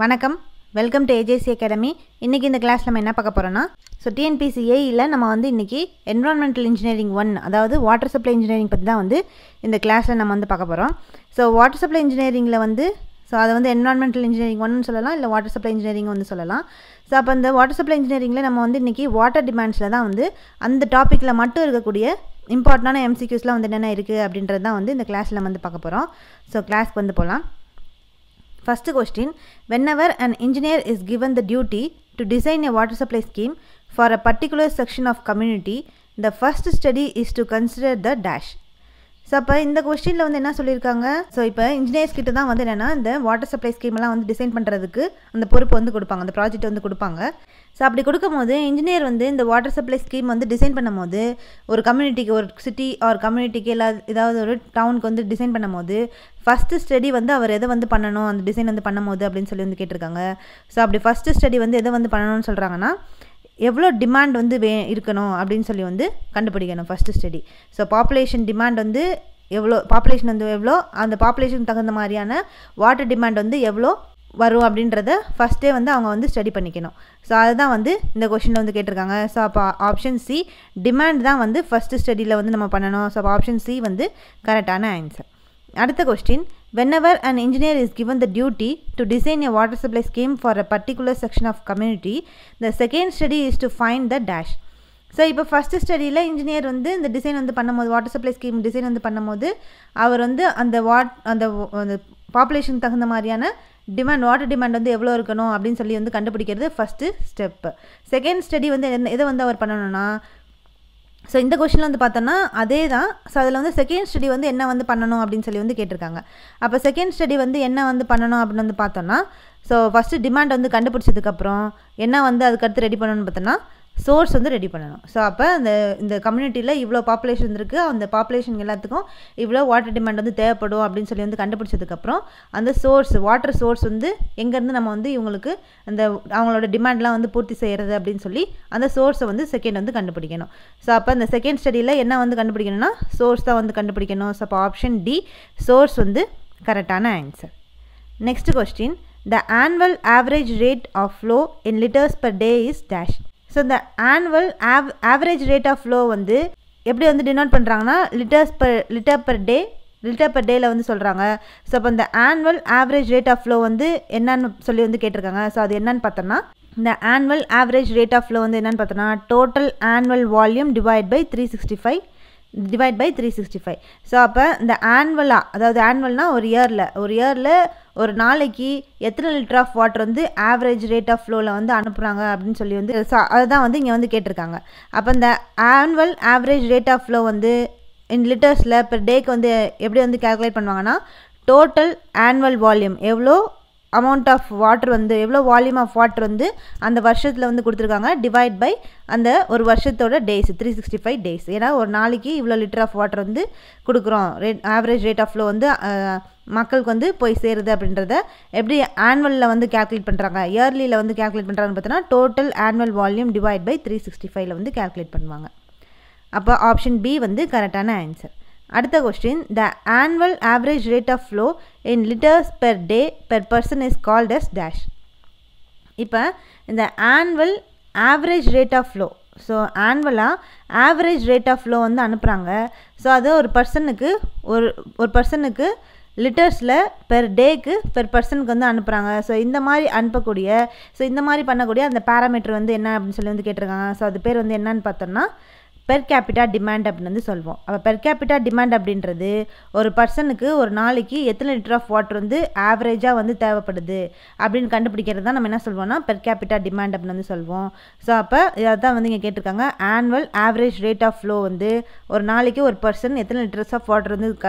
வணக்கம் welcome to AJC academy இன்றைக்கி இந்த கிளாஸ் நம்ம என்ன பார்க்க போகிறோன்னா ஸோ டிஎன்பிசி நம்ம வந்து இன்றைக்கி என்வரான்மெண்டல் இன்ஜினியரிங் ஒன் அதாவது வாட்டர் சப்ளை இன்ஜினியரிங் பற்றி தான் வந்து இந்த கிளாஸில் நம்ம வந்து பார்க்க போகிறோம் ஸோ வாட்டர் சப்ளை இன்ஜினியரிங்கில் வந்து ஸோ அதை வந்து என்வரான்மெண்டல் இன்ஜினியரிங் ஒன்னு சொல்லலாம் இல்லை வாட்டர் சப்ளை இன்ஜினியரிங் வந்து சொல்லலாம் ஸோ அப்போ அந்த வாட்டர் சப்ளை இன்ஜினியரிங்கில் நம்ம வந்து இன்றைக்கி வாட்டர் டிமாண்ட்ஸில் தான் வந்து அந்த டாப்பிக்கில் மட்டும் இருக்கக்கூடிய இம்பார்ட்டண்டான எம்சிக்யூஸ்லாம் வந்து என்னென்ன இருக்குது அப்படின்றது தான் வந்து இந்த கிளாஸில் வந்து பார்க்க போகிறோம் ஸோ கிளாஸ்க்கு வந்து போகலாம் First question Whenever an engineer is given the duty to design a water supply scheme for a particular section of community, the first study is to consider the dash. So அப்போ இந்த கொஸ்டினில் வந்து என்ன சொல்லியிருக்காங்க so இப்போ engineers கிட்ட தான் வந்து என்னென்னா இந்த வாட்டர் சப்ளை ஸ்கீம்லாம் வந்து டிசைன் பண்ணுறதுக்கு அந்த பொறுப்பு வந்து கொடுப்பாங்க அந்த ப்ராஜெக்ட் வந்து கொடுப்பாங்க ஸோ அப்படி கொடுக்கும்போது இன்ஜினியர் வந்து இந்த வாட்டர் சப்ளை ஸ்கீம் வந்து டிசைன் பண்ணும்போது ஒரு கம்யூனிட்டிக்கு ஒரு சிட்டி ஆர் கம்யூனிட்டிக்கு எல்லா ஏதாவது ஒரு டவுனுக்கு வந்து டிசைன் பண்ணும்போது ஃபஸ்ட்டு ஸ்டடி வந்து அவர் எதை வந்து பண்ணணும் அந்த டிசைன் வந்து பண்ணும்போது அப்படின்னு சொல்லி வந்து கேட்டிருக்காங்க ஸோ அப்படி ஃபஸ்ட்டு ஸ்டடி வந்து எதை வந்து பண்ணணும்னு சொல்கிறாங்கன்னா எவ்வளோ டிமாண்ட் வந்து வே இருக்கணும் அப்படின்னு சொல்லி வந்து கண்டுபிடிக்கணும் first study so population demand வந்து எவ்வளோ பாப்புலேஷன் வந்து எவ்வளோ அந்த பாப்புலேஷனுக்கு தகுந்த மாதிரியான வாட்டர் டிமாண்ட் வந்து எவ்வளோ வரும் அப்படின்றத ஃபஸ்ட்டே வந்து அவங்க வந்து ஸ்டடி பண்ணிக்கணும் ஸோ அதுதான் வந்து இந்த கொஷினில் வந்து கேட்டிருக்காங்க ஸோ அப்போ ஆப்ஷன் சி டிமாண்ட் தான் வந்து ஃபஸ்ட்டு ஸ்டடியில் வந்து நம்ம பண்ணணும் ஸோ அப்போ ஆப்ஷன் சி வந்து கரெக்டான ஆன்சர் அடுத்த question whenever and engineer is given the duty to design a water supply scheme for a particular section of community the second study is to find the dash so இப்போ first ஸ்டடியில் engineer வந்து இந்த design வந்து பண்ணும்போது water supply scheme design வந்து பண்ணும்போது அவர் வந்து அந்த வாட் அந்த பாப்புலேஷனுக்கு தகுந்த மாதிரியான டிமாண்ட் வாட்டர் டிமாண்ட் வந்து எவ்வளோ இருக்கணும் அப்படின்னு சொல்லி வந்து கண்டுபிடிக்கிறது ஃபஸ்ட்டு ஸ்டெப்பு செகண்ட் ஸ்டடி வந்து எதை வந்து அவர் பண்ணணும்னா ஸோ இந்த கொஷனில் வந்து பார்த்தோன்னா அதே தான் ஸோ அதில் வந்து செகண்ட் ஸ்டடி வந்து என்ன வந்து பண்ணணும் அப்படின்னு சொல்லி வந்து கேட்டிருக்காங்க அப்போ செகண்ட் ஸ்டடி வந்து என்ன வந்து பண்ணணும் அப்படின்னு வந்து பார்த்தோன்னா ஸோ ஃபஸ்ட்டு டிமாண்ட் வந்து கண்டுபிடிச்சதுக்கப்புறம் என்ன வந்து அதுக்கடுத்து ரெடி பண்ணணும்னு பார்த்தோன்னா சோர்ஸ் வந்து ரெடி பண்ணணும் ஸோ அப்போ அந்த இந்த கம்யூனிட்டியில் இவ்வளோ பாப்புலேஷன் இருக்குது அந்த பாப்புலேஷன் எல்லாத்துக்கும் இவ்வளோ வாட்டர் டிமாண்ட் வந்து தேவைப்படும் அப்படின்னு சொல்லி வந்து கண்டுபிடிச்சதுக்கப்புறம் அந்த சோர்ஸ் வாட்டர் சோர்ஸ் வந்து எங்கேருந்து நம்ம வந்து இவங்களுக்கு அந்த அவங்களோட டிமாண்ட்லாம் வந்து பூர்த்தி செய்கிறது அப்படின்னு சொல்லி அந்த சோர்ஸை வந்து செகண்ட் வந்து கண்டுபிடிக்கணும் ஸோ அப்போ அந்த செகண்ட் ஸ்டடியில் என்ன வந்து கண்டுபிடிக்கணும்னா சோர்ஸ் தான் வந்து கண்டுபிடிக்கணும் ஸோ அப்போ ஆப்ஷன் டி சோர்ஸ் வந்து கரெக்டான answer next question the annual average rate of flow in litres per day is dash so இந்த ஆனுவல் ஆவ் ஆவரேஜ் ரேட் ஆஃப் ஃப்ளோ வந்து எப்படி வந்து டினோட் பண்ணுறாங்கன்னா litres per litre per day litre per டேயில் வந்து சொல்கிறாங்க ஸோ அப்போ இந்த annual average rate of flow வந்து என்னன்னு சொல்லி வந்து கேட்டிருக்காங்க ஸோ அது என்னன்னு பார்த்தோம்னா இந்த annual average rate of flow வந்து என்னென்னு பார்த்தோன்னா total annual volume divide by three sixty five divide by three sixty five so அப்போ இந்த ஆனுவலாக அதாவது ஆனுவல்னால் ஒரு இயரில் ஒரு இயரில் ஒரு நாளைக்கு எத்தனை லிட்டர் ஆஃப் வாட்டர் வந்து ஆவரேஜ் ரேட் ஆஃப் ஃப்ளோவில் வந்து அனுப்புகிறாங்க அப்படின்னு சொல்லி வந்து அதுதான் வந்து இங்கே வந்து கேட்டிருக்காங்க அப்போ இந்த annual average rate of flow வந்து இன் லிட்டர்ஸில் பெர் டேக்கு வந்து எப்படி வந்து கேல்குலேட் பண்ணுவாங்கன்னா டோட்டல் ஆனுவல் வால்யூம் எவ்வளோ அமௌண்ட் ஆஃப் வாட்டர் வந்து எவ்வளோ வால்யூம் ஆஃப் வாட்டர் வந்து அந்த வருஷத்தில் வந்து கொடுத்துருக்காங்க டிவைட் பை அந்த ஒரு வருஷத்தோட days three sixty five days ஏன்னா ஒரு நாளைக்கு இவ்வளோ லிட்டர் ஆஃப் வாட்டர் வந்து கொடுக்குறோம் rate average rate of flow வந்து மக்களுக்கு வந்து போய் சேருது அப்படின்றத எப்படி ஆனுவலில் வந்து கேல்குலேட் பண்ணுறாங்க இயர்லியில் வந்து கேல்குலேட் பண்ணுறாங்கன்னு பார்த்தோன்னா total annual volume divide by three sixty ஃபைவ்ல வந்து கேல்குலேட் பண்ணுவாங்க அப்போ ஆப்ஷன் பி வந்து கரெக்டான ஆன்சர் அடுத்த question the annual average rate of flow in litres per day per person is called as dash இப்போ இந்த annual average rate of flow so ஆன்வலாக ஆவரேஜ் ரேட் ஆஃப் ஃப்ளோ வந்து அனுப்புகிறாங்க ஸோ அது ஒரு பர்சனுக்கு ஒரு ஒரு பர்சனுக்கு லிட்டர்ஸில் பெர் டேக்கு பெர் பர்சனுக்கு வந்து அனுப்புகிறாங்க ஸோ இந்த மாதிரி அனுப்பக்கூடிய ஸோ இந்த மாதிரி பண்ணக்கூடிய அந்த பேராமீட்டர் வந்து என்ன அப்படின்னு சொல்லி வந்து கேட்டிருக்காங்க ஸோ அது பேர் வந்து என்னன்னு பார்த்தோம்னா பெர் கேபிட்டா டிமாண்ட் அப்படின்னு வந்து சொல்வோம் அப்போ பெர் கேபிட்டா டிமாண்ட் அப்படின்றது ஒரு பர்சனுக்கு ஒரு நாளைக்கு எத்தனை லிட்டர் ஆஃப் வாட்டர் வந்து ஆவரேஜாக வந்து தேவைப்படுது அப்படின்னு கண்டுபிடிக்கிறது தான் நம்ம என்ன சொல்வோம்னா பெர் கேபிட்டா டிமாண்ட் அப்படின்னு வந்து சொல்வோம் ஸோ அப்போ அதான் வந்து இங்கே கேட்டிருக்காங்க annual average rate of flow வந்து ஒரு நாளைக்கு ஒரு பர்சன் எத்தனை லிட்டர்ஸ் ஆஃப் வாட்டர் வந்து க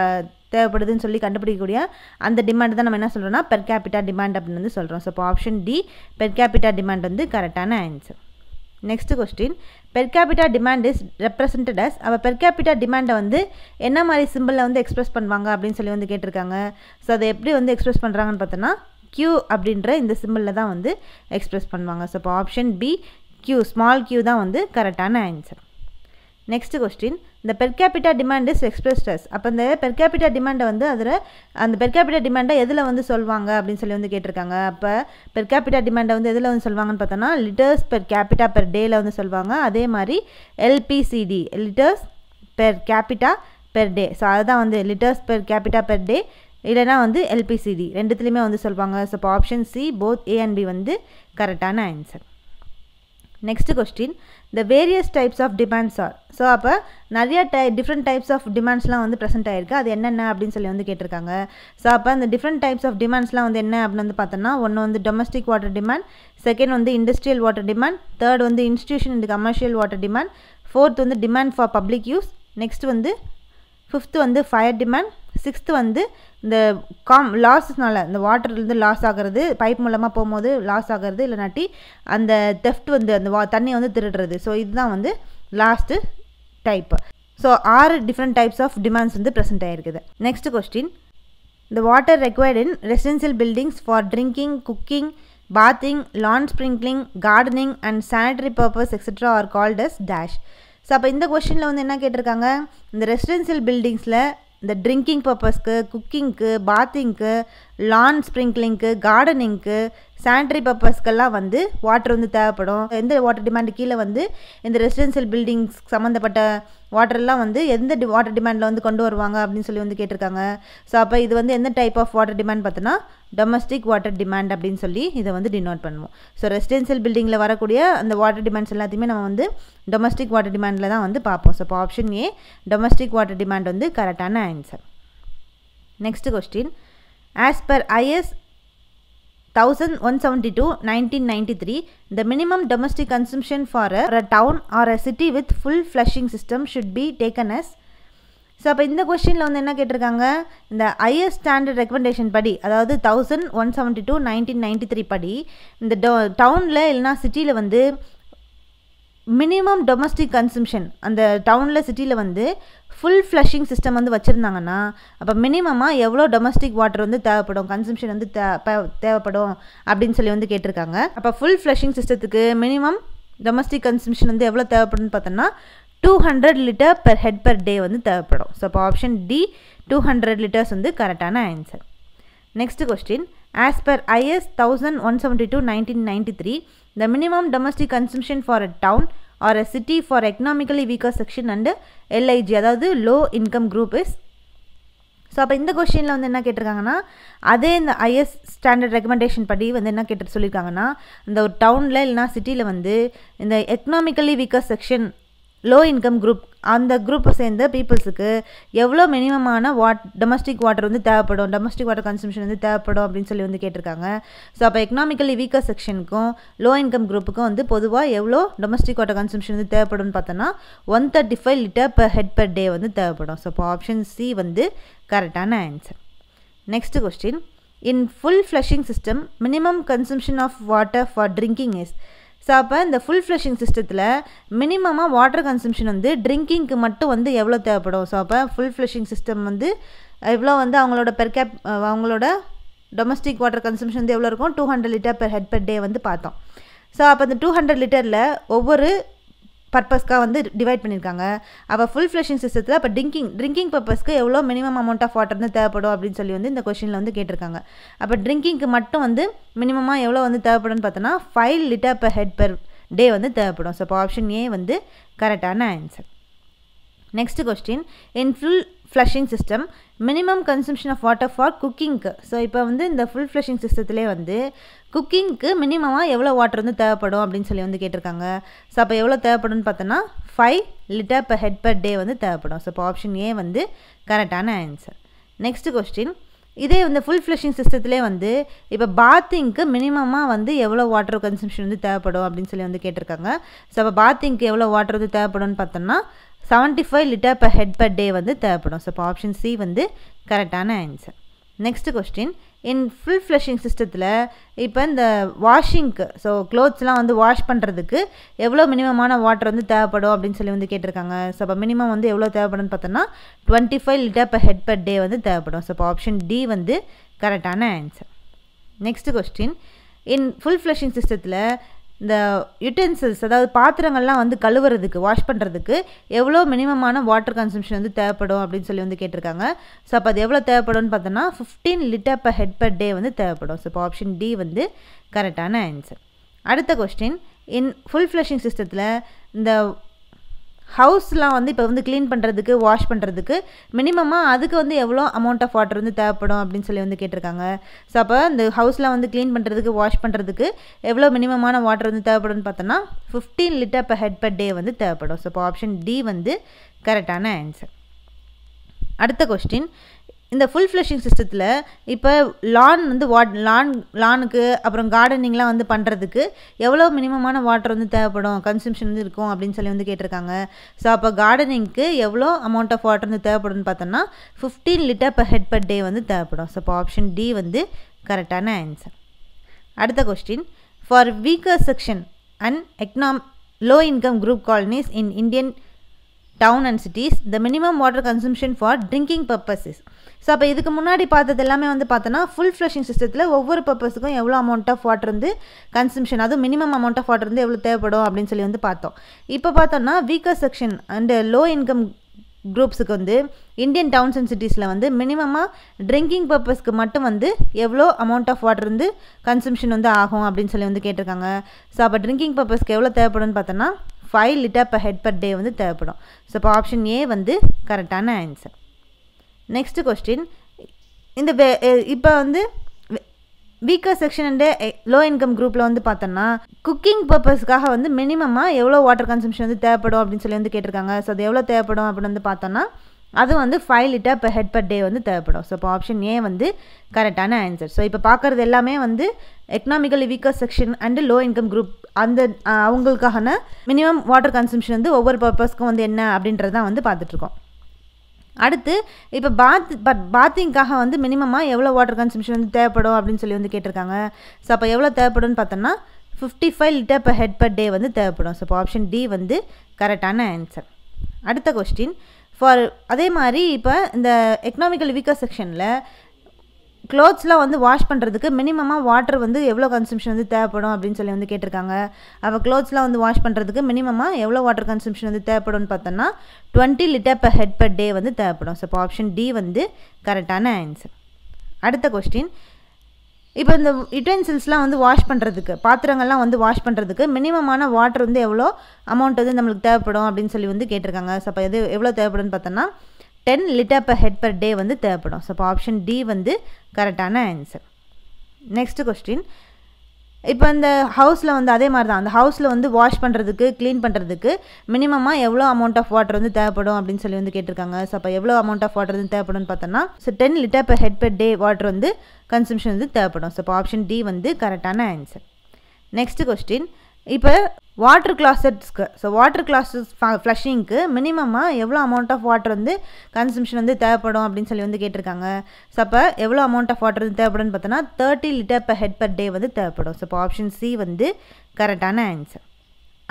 தேவைப்படுதுன்னு சொல்லி கண்டுபிடிக்கக்கூடிய அந்த டிமாண்ட் தான் நம்ம என்ன சொல்கிறோன்னா பெர் கேபிட்டா டிமாண்ட் அப்படின்னு வந்து சொல்கிறோம் ஸோ இப்போ option D per capita demand வந்து கரெக்டான answer next question per capita demand is represented as அவள் பெர் கேபிட்டா டிமாண்டை வந்து என்ன மாதிரி சிம்பிளில் வந்து எக்ஸ்பிரஸ் பண்ணுவாங்க அப்படின்னு சொல்லி வந்து கேட்டிருக்காங்க ஸோ அதை எப்படி வந்து எக்ஸ்பிரஸ் பண்ணுறாங்கன்னு பார்த்தோன்னா கியூ அப்படின்ற இந்த சிம்பிளில் தான் வந்து எக்ஸ்பிரஸ் பண்ணுவாங்க ஸோ இப்போ option B Q small Q தான் வந்து கரெக்டான ஆன்சர் நெக்ஸ்ட் கொஸ்டின் இந்த per capita demand is express அப்போ இந்த பெர் கேபிட்டா டிமாண்டை வந்து அதில் அந்த பெர் கேபிட்டா டிமாண்டை எதில் வந்து சொல்வாங்க அப்படின்னு சொல்லி வந்து கேட்டிருக்காங்க அப்போ பெர் கேபிட்டா டிமாண்டை வந்து எதில் வந்து சொல்வாங்கன்னு பார்த்தோன்னா லிட்டர்ஸ் பெர் கேபிட்டா பெர் டேயில் வந்து சொல்லுவாங்க அதே மாதிரி LPCD litres per capita per day so அதுதான் வந்து litres per capita per day இல்லைனா வந்து எல்பிசிடி ரெண்டுத்துலேயுமே வந்து சொல்லுவாங்க ஸோ இப்போ option C both A and B வந்து கரெக்டான answer next question the various types of demands are so அப்போ நிறைய டை டிஃப்ரெண்ட் டைப்ஸ் ஆஃப் டிமாண்ட்ஸ்லாம் வந்து ப்ரெசென்ட் ஆயிருக்கு அது என்னென்ன அப்படின்னு சொல்லி வந்து கேட்டிருக்காங்க ஸோ அப்போ அந்த டிஃப்ரெண்ட் டைப்ஸ் ஆஃப் டிமாண்ட்ஸ்லாம் வந்து என்ன அப்படின்னு வந்து பார்த்தோன்னா ஒன்று வந்து டொமஸ்டிக் வாட்டர் டிமாண்ட் செகண்ட் வந்து இண்டஸ்ட்ரியல் வாட்டர் டிமாண்ட் தேர்ட் வந்து institution and commercial water demand fourth வந்து demand for public use next வந்து ஃபிஃப்த்து வந்து ஃபயர் டிமாண்ட் சிக்ஸ்த்து வந்து இந்த காம் லாஸஸ்னால இந்த வாட்டர்லேருந்து லாஸ் ஆகிறது பைப் மூலமாக போகும்போது லாஸ் ஆகிறது இல்லைனாட்டி அந்த தெஃப்ட் வந்து அந்த வா தண்ணியை வந்து திருடுறது ஸோ இதுதான் வந்து லாஸ்ட்டு டைப்பு ஸோ ஆறு டிஃப்ரெண்ட் டைப்ஸ் ஆஃப் டிமாண்ட்ஸ் வந்து ப்ரெசென்ட் ஆகிருக்குது next question the water required in residential buildings for drinking cooking bathing lawn sprinkling gardening and sanitary purpose etcetera are called as dash so அப்போ இந்த கொஷினில் வந்து என்ன கேட்டிருக்காங்க இந்த ரெசிடென்சியல் பில்டிங்ஸில் இந்த ட்ரிங்கிங் பர்பஸ்க்கு குக்கிங்க்கு பாத்திங்க்கு லான் ஸ்ப்ரிங்க்ளிங்க்கு கார்டனிங்க்கு சானிட்டரி பர்பஸ்க்கெல்லாம் வந்து வாட்டர் வந்து தேவைப்படும் எந்த வாட்டர் டிமாண்டு கீழே வந்து இந்த ரெசிடென்ஷியல் பில்டிங்ஸ் சம்மந்தப்பட்ட வாட்டர்லாம் வந்து எந்த வாட்டர் டிமாண்டில் வந்து கொண்டு வருவாங்க அப்படின்னு சொல்லி வந்து கேட்டிருக்காங்க ஸோ அப்போ இது வந்து எந்த டைப் ஆஃப் வாட்டர் டிமாண்ட் பார்த்தோன்னா டொமஸ்டிக் வாட்டர் டிமாண்ட் அப்படின்னு சொல்லி இதை வந்து டினோட் பண்ணுவோம் ஸோ ரெசிடென்சியல் பில்டிங்கில் வரக்கூடிய அந்த வாட்டர் டிமாண்ட்ஸ் எல்லாத்தையுமே நம்ம வந்து டொமஸ்டிக் வாட்டர் டிமாண்டில் தான் வந்து பார்ப்போம் ஸோ இப்போ option A domestic water demand வந்து கரெக்டான answer next question as per IS thousand one seventy two nineteen ninety three the minimum domestic consumption for a, for a town or a city with full flushing system should be taken as so அப்போ இந்த கொஷினில் வந்து என்ன கேட்டிருக்காங்க இந்த IS standard recommendation படி அதாவது thousand one seventy two nineteen ninety three படி இந்த டவுனில் இல்லைனா சிட்டியில் வந்து மினிமம் டொமஸ்டிக் கன்சம்ஷன் அந்த டவுனில் சிட்டியில் வந்து ஃபுல் ஃப்ளஷிங் சிஸ்டம் வந்து வச்சுருந்தாங்கன்னா அப்போ மினிமமாக எவ்வளோ டொமஸ்டிக் வாட்டர் வந்து தேவைப்படும் கன்சம்ஷன் வந்து தேவைப்படும் அப்படின்னு சொல்லி வந்து கேட்டிருக்காங்க அப்போ ஃபுல் ஃப்ளஷிங் சிஸ்டத்துக்கு மினிமம் டொமஸ்டிக் கன்சம்ஷன் வந்து எவ்வளோ தேவைப்படும்னு பார்த்தோம்னா two hundred litre per head per day வந்து தேவைப்படும் ஸோ அப்போ option D two hundred litres வந்து கரெக்டான answer next question as per IS thousand one seventy two nineteen ninety three the minimum domestic consumption for a town or a city for economically weaker section and LIG அதாவது low income group is so அப்போ இந்த கொஷினில் வந்து என்ன கேட்டிருக்காங்கன்னா அதே இந்த IS standard recommendation படி வந்து என்ன கேட்டு சொல்லியிருக்காங்கன்னா இந்த ஒரு டவுனில் இல்லைனா சிட்டியில் வந்து இந்த economically weaker section low income group அந்த குரூப்பை சேர்ந்த பீப்புள்ஸுக்கு எவ்வளோ மினிமமான வாட் டொமஸ்டிக் வாட்டர் வந்து தேவைப்படும் டொமஸ்டிக் வாட்டர் கன்சம்ஷன் வந்து தேவைப்படும் அப்படின்னு சொல்லி வந்து கேட்டிருக்காங்க ஸோ அப்போ எக்கனாமிக்கலி வீக்கர் செக்ஷனுக்கும் லோ இன்கம் குரூப்புக்கும் வந்து பொதுவாக எவ்வளோ டொமஸ்டிக் வாட்டர் கன்சம்ஷன் வந்து தேவைப்படும்னு பார்த்தோன்னா one thirty five litre per head per day வந்து தேவைப்படும் ஸோ இப்போ ஆப்ஷன் சி வந்து கரெக்டான answer next question in full flushing system minimum consumption of water for drinking is so அப்போ இந்த ஃபுல் ஃப்ளஷிங் சிஸ்டத்தில் மினிமமாக வாட்டர் கன்சம்ஷன் வந்து ட்ரிங்கிங்க்கு மட்டும் வந்து எவ்வளோ தேவைப்படும் ஸோ அப்போ ஃபுல் ஃப்ளஷிங் சிஸ்டம் வந்து எவ்வளோ வந்து அவங்களோட பெர் கேப் அவங்களோட டொமஸ்டிக் வாட்டர் கன்சம்ஷன் வந்து எவ்வளோ இருக்கும் two hundred litre per head per day வந்து பார்த்தோம் ஸோ அப்போ அந்த டூ ஹண்ட்ரட் லிட்டரில் ஒவ்வொரு பர்பஸ்க்காக வந்து டிவைட் பண்ணியிருக்காங்க அப்போ ஃபுல் ஃப்ளஷிங் சிஸ்டத்தில் அப்போ ட்ரிங்கிங் ட்ரிங்கிங் பர்பஸ்க்கு எவ்வளோ மினிமம் அமௌண்ட் ஆஃப் வாட்டர் வந்து தேவைப்படும் அப்படின்னு சொல்லி வந்து இந்த கொஷினில் வந்து கேட்டிருக்காங்க அப்போ ட்ரிங்கிங்க்கு மட்டும் வந்து மினிமமாக எவ்வளோ வந்து தேவைப்படும்னு பார்த்தோன்னா five litre per head per day வந்து தேவைப்படும் ஸோ அப்போ ஆப்ஷன் ஏ வந்து கரெக்டான answer next question in full flushing system minimum consumption of water for குக்கிங்க்கு ஸோ இப்போ வந்து இந்த ஃபுல் ஃப்ளஷிங் சிஸ்டத்துலேயே வந்து குக்கிங்க்கு மினிமமாக எவ்வளோ வாட்டர் வந்து தேவைப்படும் அப்படின்னு சொல்லி வந்து கேட்டிருக்காங்க ஸோ அப்போ எவ்வளோ தேவைப்படும்னு பார்த்தோன்னா five litre per head per day வந்து தேவைப்படும் ஸோ இப்போ ஆப்ஷன் ஏ வந்து கரெக்டான ஆன்சர் நெக்ஸ்ட் கொஸ்டின் இதே இந்த ஃபுல் ஃப்ளஷிங் சிஸ்டத்துலேயே வந்து இப்போ பாத்திங்க்கு மினிமமாக வந்து எவ்வளோ வாட்டர் கன்சம்ஷன் வந்து தேவைப்படும் அப்படின்னு சொல்லி வந்து கேட்டிருக்காங்க ஸோ அப்போ பாத்திங்க்கு எவ்வளோ வாட்டர் வந்து தேவைப்படும்னு பார்த்தோம்னா seventy five litre per head per day வந்து தேவைப்படும் ஸோ இப்போ ஆப்ஷன் சி வந்து கரெக்டான answer next question in full flushing சிஸ்டத்தில் இப்போ இந்த வாஷிங்க்கு ஸோ க்ளோத்ஸ்லாம் வந்து வாஷ் பண்ணுறதுக்கு எவ்வளோ மினிமமான வாட்டர் வந்து தேவைப்படும் அப்படின்னு சொல்லி வந்து கேட்டிருக்காங்க ஸோ அப்போ மினிமம் வந்து எவ்வளோ தேவைப்படும்னு பார்த்தோன்னா twenty five litre per head per day வந்து தேவைப்படும் ஸோ இப்போ ஆப்ஷன் டி வந்து கரெக்டான answer next question in full flushing சிஸ்டத்தில் இந்த யுட்டென்சில்ஸ் அதாவது பாத்திரங்கள்லாம் வந்து கழுவுறதுக்கு வாஷ் பண்ணுறதுக்கு எவ்வளோ மினிமமான வாட்டர் கன்சம்ஷன் வந்து தேவைப்படும் அப்படின்னு சொல்லி வந்து கேட்டிருக்காங்க ஸோ அப்போ அது எவ்வளோ தேவைப்படும்னு பார்த்தோன்னா fifteen litre per head per day வந்து தேவைப்படும் ஸோ இப்போ ஆப்ஷன் டி வந்து கரெக்டான ஆன்சர் அடுத்த கொஸ்டின் இன் ஃபுல் ஃப்ளஷிங் சிஸ்டத்தில் இந்த ஹவுஸ்லாம் வந்து இப்போ வந்து க்ளீன் பண்ணுறதுக்கு வாஷ் பண்ணுறதுக்கு மினிமமாக அதுக்கு வந்து எவ்வளோ அமௌண்ட் ஆஃப் வாட்டர் வந்து தேவைப்படும் அப்படின்னு சொல்லி வந்து கேட்டிருக்காங்க ஸோ அப்போ இந்த ஹவுஸ்லாம் வந்து க்ளீன் பண்ணுறதுக்கு வாஷ் பண்ணுறதுக்கு எவ்வளோ மினிமமான வாட்டர் வந்து தேவைப்படும்னு பார்த்தோன்னா fifteen litre per head per day வந்து தேவைப்படும் ஸோ இப்போ ஆப்ஷன் டி வந்து கரெக்டான ஆன்சர் அடுத்த கொஸ்டின் இந்த ஃபுல் ஃப்ளஷிங் சிஸ்டத்தில் இப்போ லான் வந்து வாட் லான் லானுக்கு அப்புறம் கார்டனிங்லாம் வந்து பண்ணுறதுக்கு எவ்வளோ மினிமமான வாட்டர் வந்து தேவைப்படும் கன்சம்ஷன் வந்து இருக்கும் அப்படின்னு சொல்லி வந்து கேட்டிருக்காங்க ஸோ அப்போ கார்டனிங்க்கு எவ்வளோ அமௌண்ட் ஆஃப் வாட்டர் வந்து தேவைப்படும்னு பார்த்தோம்னா fifteen litre per head per day வந்து தேவைப்படும் ஸோ அப்போ ஆப்ஷன் டி வந்து கரெக்டான ஆன்சர் அடுத்த question for weaker section and எக்னாம் low income group colonies in Indian town and cities the minimum water consumption for drinking purposes so அப்போ இதுக்கு முன்னாடி பார்த்தது எல்லாமே வந்து பார்த்தோன்னா ஃபுல் ஃப்ளஷிங் சிஸ்டத்தில் ஒவ்வொரு பர்பஸுக்கும் எவ்வளோ அமௌண்ட் ஆஃப் வாட்டர் வந்து கன்சம்ஷன் அதுவும் மினிமம் அமௌண்ட் ஆஃப் வாட்டர் வந்து எவ்வளோ தேவைப்படும் அப்படின்னு சொல்லி வந்து பார்த்தோம் இப்போ பார்த்தோம்னா weaker section and low income குரூப்ஸுக்கு வந்து இந்தியன் டவுன்ஸ் அண்ட் சிட்டிஸில் வந்து மினிமமாக ட்ரிங்கிங் பர்பஸ்க்கு மட்டும் வந்து எவ்வளோ அமௌண்ட் ஆஃப் வாட்டர் வந்து கன்சம்ஷன் வந்து ஆகும் அப்படின்னு சொல்லி வந்து கேட்டிருக்காங்க ஸோ அப்போ ட்ரிங்கிங் பர்பஸ்க்கு எவ்வளோ தேவைப்படும்னு பார்த்தோன்னா five litre per head per day வந்து தேவைப்படும் ஸோ இப்போ ஆப்ஷன் ஏ வந்து கரெக்டான ஆன்சர் நெக்ஸ்ட் கொஸ்டின் இந்த இப்போ வந்து weaker section and low income குரூப்பில் வந்து பார்த்தோன்னா குக்கிங் பர்பஸ்க்காக வந்து மினிமமாக எவ்வளோ வாட்டர் கன்சம்ஷன் வந்து தேவைப்படும் அப்படின்னு சொல்லி வந்து கேட்டிருக்காங்க ஸோ அது எவ்வளோ தேவைப்படும் அப்படின்னு வந்து பார்த்தோன்னா அது வந்து five litre per head per day வந்து தேவைப்படும் ஸோ இப்போ ஆப்ஷன் ஏ வந்து கரெக்டான ஆன்சர் ஸோ இப்போ பார்க்குறது எல்லாமே வந்து economically weaker section and low income group அந்த அவங்களுக்கான மினிமம் வாட்டர் கன்சம்ஷன் வந்து ஒவ்வொரு பர்பஸ்க்கும் வந்து என்ன அப்படின்றதான் வந்து பார்த்துட்ருக்கோம் அடுத்து இப்போ பாத் பட் பாத்திங்காக வந்து மினிமமாக எவ்வளோ வாட்டர் கன்சம்ஷன் வந்து தேவைப்படும் அப்படின்னு சொல்லி வந்து கேட்டிருக்காங்க ஸோ அப்போ எவ்வளோ தேவைப்படும்னு பார்த்தோம்னா fifty five litre per head per day வந்து தேவைப்படும் ஸோ இப்போ ஆப்ஷன் டி வந்து கரெக்டான ஆன்சர் அடுத்த கொஸ்டின் ஃபார் அதே மாதிரி இப்போ இந்த எக்கனாமிக்கல் வீக்கர் செக்ஷனில் க்ளோத்ஸ்லாம் வந்து வாஷ் பண்ணுறதுக்கு மினிமமாக வாட்டர் வந்து எவ்வளோ கன்சம்ஷன் வந்து தேவைப்படும் அப்படின்னு சொல்லி வந்து கேட்டிருக்காங்க அப்போ க்ளோத்ஸ்லாம் வந்து வாஷ் பண்ணுறதுக்கு மினிமமாக எவ்வளோ வாட்டர் கன்சம்ஷன் வந்து தேவைப்படும்னு பார்த்தோன்னா twenty litre per head per day வந்து தேவைப்படும் ஸோ இப்போ ஆப்ஷன் டி வந்து கரெக்டான ஆன்சர் அடுத்த கொஸ்டின் இப்போ இந்த யுட்டென்சில்ஸ்லாம் வந்து வாஷ் பண்ணுறதுக்கு பாத்திரங்கள்லாம் வந்து வாஷ் பண்ணுறதுக்கு மினிமமான வாட்டர் வந்து எவ்வளோ அமௌண்ட் வந்து நம்மளுக்கு தேவைப்படும் அப்படின்னு சொல்லி வந்து கேட்டிருக்காங்க ஸோ அப்போ எது எவ்வளோ தேவைப்படும்னு பார்த்தோன்னா ten litre per head per day வந்து தேவைப்படும் ஸோ அப்போ ஆப்ஷன் டி வந்து கரெக்டான ஆன்சர் நெக்ஸ்ட் கொஸ்டின் இப்போ அந்த ஹவுஸில் வந்து அதே மாதிரி தான் அந்த ஹவுஸில் வந்து வாஷ் பண்ணுறதுக்கு க்ளீன் பண்ணுறதுக்கு மினிமமாக எவ்வளோ அமௌண்ட் ஆஃப் வாட்டர் வந்து தேவைப்படும் அப்படின்னு சொல்லி வந்து கேட்டிருக்காங்க ஸோ அப்போ எவ்வளோ அமௌண்ட் ஆஃப் வாட்டர் வந்து தேவைப்படும்னு பார்த்தோன்னா so ten litre per head per day water வந்து கன்சம்ஷன் வந்து தேவைப்படும் ஸோ இப்போ ஆப்ஷன் டி வந்து கரெக்டான ஆன்சர் நெக்ஸ்ட் கொஸ்டின் இப்போ வாட்டர் கிளாசட்ஸ்க்கு ஸோ வாட்டர் கிளாஸஸ் ஃப்ளஷிங்க்கு மினிமமாக எவ்வளோ அமௌண்ட் ஆஃப் வாட்டர் வந்து கன்சம்ஷன் வந்து தேவைப்படும் அப்படின்னு சொல்லி வந்து கேட்டிருக்காங்க ஸோ அப்போ எவ்வளோ அமௌண்ட் ஆஃப் வாட்டர் வந்து தேவைப்படும்னு பார்த்தோன்னா thirty litre per head per day வந்து தேவைப்படும் ஸோ இப்போ ஆப்ஷன் சி வந்து கரெக்டான ஆன்சர்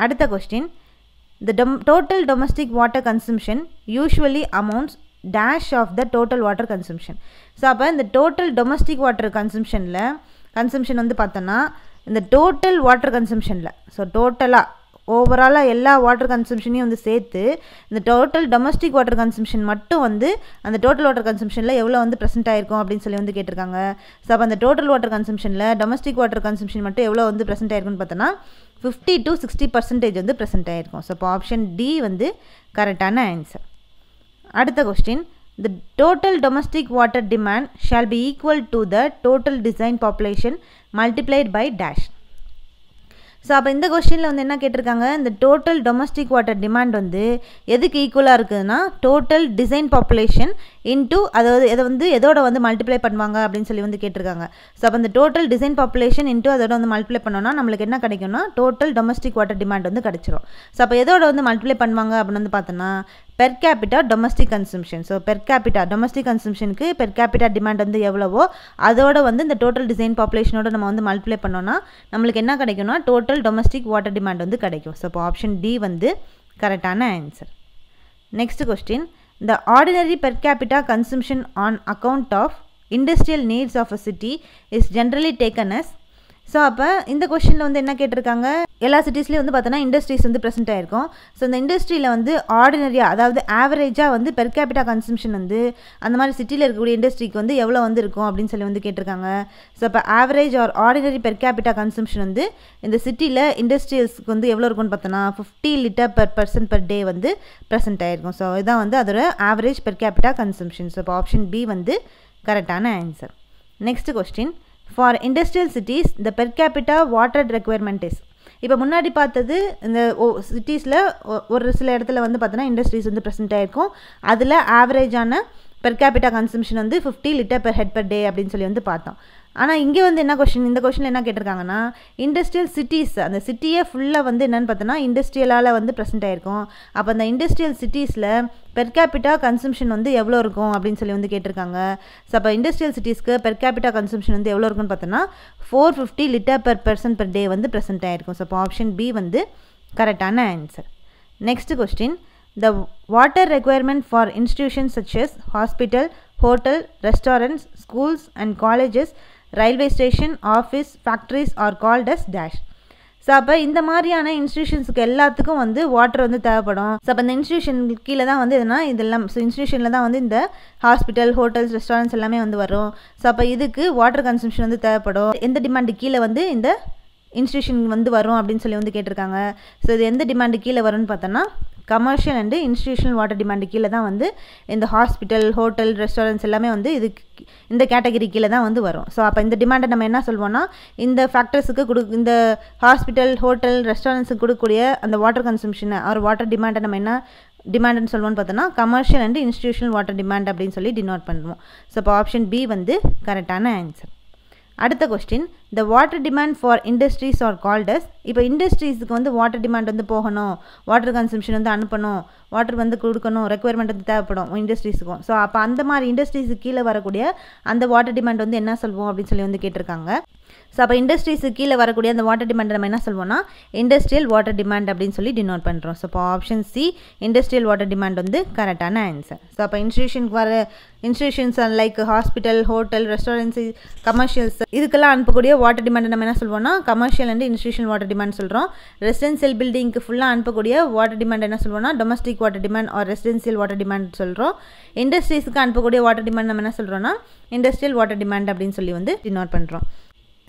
அடுத்த கொஸ்டின் த டொம் total domestic water consumption usually amounts dash of the total water consumption so அப்போ இந்த டோட்டல் டொமஸ்டிக் வாட்டர் கன்சம்ஷனில் கன்சம்ஷன் வந்து பார்த்தோன்னா இந்த டோட்டல் வாட்டர் கன்சம்ஷனில் ஸோ டோட்டலாக ஓவராலாக எல்லா வாட்டர் கன்சம்ஷனையும் வந்து சேர்த்து இந்த டோட்டல் டொமஸ்டிக் வாட்டர் கன்சம்ஷன் மட்டும் வந்து அந்த டோட்டல் வாட்டர் கன்சம்ஷனில் எவ்வளோ வந்து ப்ரெசென்ட் ஆயிருக்கும் அப்படின்னு சொல்லி வந்து கேட்டிருக்காங்க ஸோ அப்போ அந்த டோட்டல் வாட்டர் கன்சம்ஷனில் டொமஸ்டிக் வாட்டர் கன்சம்ஷன் மட்டும் எவ்வளோ வந்து ப்ரெசென்ட் ஆயிருக்குன்னு பார்த்தோன்னா ஃபிஃப்டி டு சிக்ஸ்டி பர்சன்டேஜ் வந்து ப்ரெசென்ட் ஆயிருக்கும் ஸோ அப்போ ஆப்ஷன் டி வந்து கரெக்டான ஆன்சர் அடுத்த question The total domestic water demand shall be equal to the total design population multiplied by dash. So அப்போ இந்த கொஸ்டினில் வந்து என்ன கேட்டிருக்காங்க இந்த டோட்டல் டொமஸ்டிக் வாட்டர் டிமாண்ட் வந்து எதுக்கு ஈக்குவலாக இருக்குதுன்னா டோட்டல் டிசைன் பாப்புலேஷன் இன்ட்டு அதாவது எதை வந்து எதோட வந்து மல்டிப்ளை பண்ணுவாங்க அப்படின்னு சொல்லி வந்து கேட்டிருக்காங்க ஸோ அப்போ இந்த டோட்டல் டிசைன் பாப்புலேஷன் இன்டூ அதோட வந்து மல்டிப்ளை பண்ணோன்னா நம்மளுக்கு என்ன கிடைக்கும்னா டோட்டல் டொமஸ்டிக் வாட்டர் டிமாண்ட் வந்து கிடச்சிரும் ஸோ அப்போ எதோட வந்து மல்டிப்ளை பண்ணுவாங்க அப்படின்னு வந்து பார்த்தோன்னா per capita domestic consumption so per capita domestic கன்சம்ஷனுக்கு பெர் கேபிட்டா டிமாண்ட் வந்து எவ்வளவோ அதோட வந்து இந்த டோட்டல் டிசைன் பாப்புலேஷனோட நம்ம வந்து மல்டிப்ளை பண்ணோம்னா நம்மளுக்கு என்ன கிடைக்கும்னா டோட்டல் டொமஸ்டிக் வாட்டர் டிமாண்ட் வந்து கிடைக்கும் ஸோ இப்போ ஆப்ஷன் டி வந்து கரெக்டான answer next question the ordinary per capita consumption on account of industrial needs of a city is generally taken as so அப்போ இந்த கொஷினில் வந்து என்ன கேட்டிருக்காங்க எல்லா சிட்டிஸ்லேயும் வந்து பார்த்தோன்னா இண்டஸ்ட்ரீஸ் வந்து ப்ரெசென்ட் ஆகிருக்கும் ஸோ இந்த இண்டஸ்ட்ரியில் வந்து ஆர்டினரியாக அதாவது ஆவரேஜாக வந்து பெர் கேபிட்டா கன்சம்ஷன் வந்து அந்த மாதிரி சிட்டியில் இருக்கக்கூடிய இண்டஸ்ட்ரிக்கு வந்து எவ்வளோ வந்து இருக்கும் அப்படின்னு சொல்லி வந்து கேட்டிருக்காங்க ஸோ அப்போ average or ordinary per capita consumption வந்து இந்த சிட்டியில் இண்டஸ்ட்ரியல்ஸ்க்கு வந்து எவ்வளோ இருக்கும்னு பார்த்தோன்னா fifty litre per person per day வந்து ப்ரெசென்ட் ஆகிருக்கும் ஸோ இதான் வந்து அதோட average per capita consumption so இப்போ ஆப்ஷன் பி வந்து கரெக்டான answer next question for industrial cities இந்த per capita water requirement is இப்போ முன்னாடி பார்த்தது இந்த ஓ சிட்டிஸில் ஒரு சில இடத்துல வந்து பார்த்தோன்னா இண்டஸ்ட்ரீஸ் வந்து ப்ரெசென்ட் ஆகிருக்கும் அதில் ஆவரேஜான பெர் கேபிட்டா கன்சம்ஷன் வந்து fifty litre per head per day அப்படின்னு சொல்லி வந்து பார்த்தோம் ஆனால் இங்கே வந்து என்ன கொஷின் இந்த கொஷினில் என்ன கேட்டிருக்காங்கன்னா இண்டஸ்ட்ரியல் சிட்டிஸ் அந்த சிட்டியே ஃபுல்லாக வந்து என்னென்னு பார்த்தோன்னா இண்டஸ்ட்ரியலால் வந்து ப்ரெசென்ட் ஆகிருக்கும் அப்போ அந்த இண்டஸ்ட்ரியல் சிட்டிஸில் பெர் கேபிட்டா கன்சம்ஷன் வந்து எவ்வளோ இருக்கும் அப்படின்னு சொல்லி வந்து கேட்டிருக்காங்க ஸோ அப்போ இண்டஸ்ட்ரியல் சிட்டிஸ்க்கு பெர் கேபிட்டா கன்சம்ஷன் வந்து எவ்வளோ இருக்குன்னு பார்த்தோன்னா four fifty litre per person per day வந்து ப்ரெசென்ட் ஆகிருக்கும் ஸோ அப்போ ஆப்ஷன் பி வந்து கரெக்டான answer next question the water requirement for institutions such as hospital hotel restaurants schools and colleges railway station office factories are called as dash so அப்போ இந்த மாதிரியான இன்ஸ்டியூஷன்ஸுக்கு எல்லாத்துக்கும் வந்து வாட்டர் வந்து தேவைப்படும் ஸோ அப்போ இந்த இன்ஸ்டியூஷன் கீழே தான் வந்து எதுனா இதெல்லாம் ஸோ இன்ஸ்டியூஷனில் தான் வந்து இந்த ஹாஸ்பிட்டல் ஹோட்டல்ஸ் ரெஸ்டாரண்ட்ஸ் எல்லாமே வந்து வரும் ஸோ அப்போ இதுக்கு வாட்டர் கன்சம்ஷன் வந்து தேவைப்படும் எந்த டிமாண்டு கீழே வந்து இந்த இன்ஸ்டியூஷன் வந்து வரும் அப்படின்னு சொல்லி வந்து கேட்டிருக்காங்க ஸோ இது எந்த டிமாண்டு கீழே வரும்னு பார்த்தோன்னா commercial and institutional water demand கீழே தான் வந்து இந்த ஹாஸ்பிட்டல் ஹோட்டல் ரெஸ்டாரண்ட்ஸ் எல்லாமே வந்து இது இந்த கேட்டகரி கீழே தான் வந்து வரும் ஸோ அப்போ இந்த டிமாண்டை நம்ம என்ன சொல்வோம்னா இந்த ஃபேக்டர்ஸுக்கு கொடு இந்த ஹாஸ்பிட்டல் ஹோட்டல் ரெஸ்டாரண்ட்ஸுக்கு கொடுக்கக்கூடிய அந்த வாட்டர் கன்சம்ஷனை ஆர் வாட்டர் டிமாண்டை நம்ம என்ன டிமாண்டுன்னு சொல்லுவோம்னு பார்த்தோன்னா commercial and institutional water demand அப்படின்னு சொல்லி டினோட் பண்ணுவோம் ஸோ இப்போ ஆப்ஷன் பி வந்து கரெக்டான ஆன்சர் அடுத்த question the water demand for industries are called as இப்போ இண்டஸ்ட்ரீஸுக்கு வந்து வாட்டர் டிமாண்ட் வந்து போகணும் வாட்டர் கன்சம்ஷன் வந்து அனுப்பணும் வாட்டர் வந்து கொடுக்கணும் ரெக்குயர்மெண்ட் வந்து தேவைப்படும் இண்டஸ்ட்ரீஸுக்கும் ஸோ அப்போ அந்த மாதிரி இண்டஸ்ட்ரீஸுக்கு கீழே வரக்கூடிய அந்த வாட்டர் டிமாண்ட் வந்து என்ன சொல்வோம் அப்படின்னு சொல்லி வந்து கேட்டிருக்காங்க ஸோ அப்போ இண்டஸ்ட்ரீஸு கீழே வரக்கூடிய அந்த வாட்டர் டிமாண்ட் நம்ம என்ன சொல்வோம்னா இண்டஸ்ட்ரியல் வாட்டர் டிமாண்ட் அப்படின்னு சொல்லி டினோட் பண்ணுறோம் ஸோ இப்போ option C industrial water demand வந்து கரெக்டான ஆன்சர் ஸோ அப்போ இன்ஸ்டியூஷனுக்கு வர institutions like hospital hotel restaurants commercials இதுக்கெல்லாம் அனுப்பக்கூடிய வாட்டர் டிமாண்ட் நம்ம என்ன சொல்வோம்னா commercial and institution water demand சொல்கிறோம் ரெசிடென்சியல் பில்டிங்க்கு ஃபுல்லாக அனுப்பக்கூடிய வாட்டர் டிமாண்ட் என்ன சொல்வோம்னா domestic water demand or residential water demand சொல்கிறோம் இண்டஸ்ட்ரீஸுக்கு அனுப்பக்கூடிய வாட்டர் டிமாண்ட் நம்ம என்ன சொல்கிறோம்னா இண்டஸ்ட்ரியல் வாட்டர் டிமாண்ட் அப்படின்னு சொல்லி வந்து டினோட் பண்ணுறோம்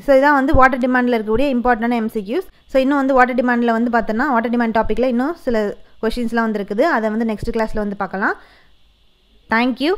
ஸோ இதான் வந்து வாட்டர் டிமாண்டில் இருக்கக்கூடிய இம்பார்ட்டண்டான எம்சிக்யூஸ் ஸோ இன்னும் வந்து வாட்டர் டிமாண்டில் வந்து பார்த்தோன்னா வாட்டர் டிமாண்ட் டாப்பிக்கில் இன்னும் சில கொஷின்ஸ்லாம் வந்துருக்குது அதை வந்து நெக்ஸ்ட் கிளாஸில் வந்து பார்க்கலாம் தேங்க்யூ